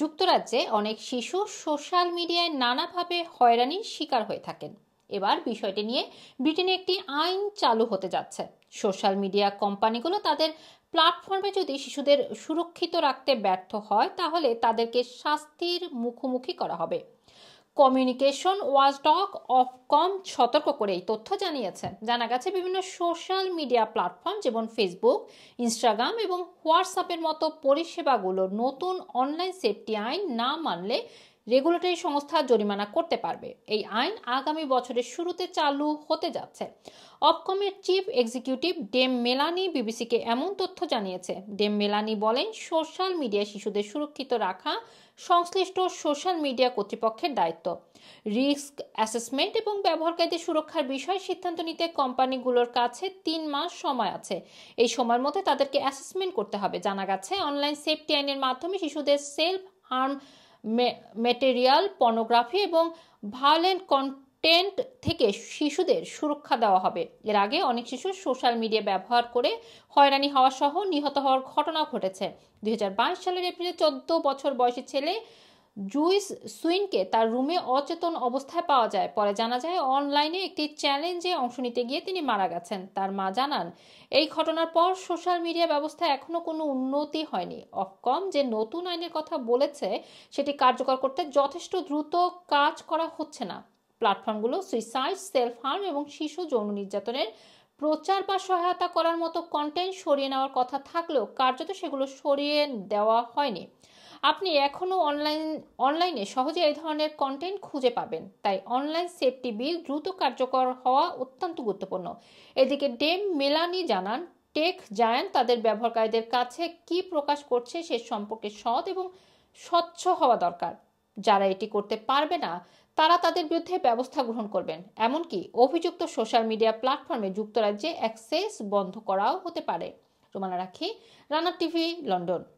যুক্তরাজ্যে অনেক শিশু সোশ্যাল মিডিয়ায় নানাভাবে হয়রানির শিকার হয়ে থাকেন এবার বিষয়টি নিয়ে ব্রিটেনে একটি আইন চালু হতে যাচ্ছে সোশ্যাল মিডিয়া কোম্পানিগুলো তাদের প্ল্যাটফর্মে যদি শিশুদের সুরক্ষিত রাখতে ব্যর্থ হয় তাহলে তাদেরকে শাস্তির মুখোমুখি করা হবে কমিউনিকেশন অফ কম সতর্ক করে এই তথ্য জানিয়েছে জানা গেছে বিভিন্ন সোশ্যাল মিডিয়া প্ল্যাটফর্ম যেমন ফেসবুক ইনস্টাগ্রাম এবং হোয়াটসঅ্যাপের মতো পরিষেবাগুলো নতুন অনলাইন সেফটি আইন না মানলে রেগুলেটরি সংস্থা জরিমানা করতে পারবে এই আইন আগামী বছরের শুরুতে চালু হতে যাচ্ছে অপকমের চিফ এক্সিকিউটিভ ডেম মেলানি বিবিসিকে এমন তথ্য জানিয়েছে ডেম মেলানি বলেন সোশ্যাল মিডিয়া শিশুদের সুরক্ষিত রাখা সংশ্লিষ্ট সোশ্যাল মিডিয়া কর্তৃপক্ষের দায়িত্ব রিস্ক অ্যাসেসমেন্ট এবং ব্যবহারকারীদের সুরক্ষার বিষয়ে সিদ্ধান্ত নিতে কোম্পানিগুলোর কাছে তিন মাস সময় আছে এই সময়ের মধ্যে তাদেরকে অ্যাসেসমেন্ট করতে হবে জানা গেছে অনলাইন সেফটি আইনের মাধ্যমে শিশুদের সেলফ হার্ম মেটেরিয়াল পর্নোগ্রাফি এবং ভায়োলেন্ট কন্টেন্ট থেকে শিশুদের সুরক্ষা দেওয়া হবে এর আগে অনেক শিশু সোশ্যাল মিডিয়া ব্যবহার করে হয়রানি হওয়া সহ নিহত হওয়ার ঘটনা ঘটেছে দুই সালের এপ্রিলে চোদ্দ বছর বয়সী ছেলে জুইস সুইনকে তার রুমে অচেতন অবস্থায় পাওয়া যায় পরে জানা যায় অনলাইনে একটি চ্যালেঞ্জে অংশ নিতে গিয়ে তিনি মারা গেছেন তার মা জানান এই ঘটনার পর সোশ্যাল মিডিয়া ব্যবস্থা এখনও কোনো উন্নতি হয়নি অকম যে নতুন আইনের কথা বলেছে সেটি কার্যকর করতে যথেষ্ট দ্রুত কাজ করা হচ্ছে না প্ল্যাটফর্মগুলো সুইসাইড সেলফ হার্ম এবং শিশু যৌন নির্যাতনের প্রচার বা সহায়তা করার মতো কন্টেন্ট সরিয়ে নেওয়ার কথা থাকলেও কার্যত সেগুলো সরিয়ে দেওয়া হয়নি আপনি এখনও অনলাইন অনলাইনে সহজে এই ধরনের কন্টেন্ট খুঁজে পাবেন তাই অনলাইন সেফটি বিল দ্রুত কার্যকর হওয়া অত্যন্ত গুরুত্বপূর্ণ এদিকে ডেম মেলানি জানান টেক জায়ান্ট তাদের ব্যবহারকারীদের কাছে কি প্রকাশ করছে সে সম্পর্কে সৎ এবং স্বচ্ছ হওয়া দরকার যারা এটি করতে পারবে না তারা তাদের বিরুদ্ধে ব্যবস্থা গ্রহণ করবেন এমনকি অভিযুক্ত সোশ্যাল মিডিয়া প্ল্যাটফর্মে যুক্তরাজ্যে অ্যাক্সেস বন্ধ করাও হতে পারে রোমানা রাখি রানা টিভি লন্ডন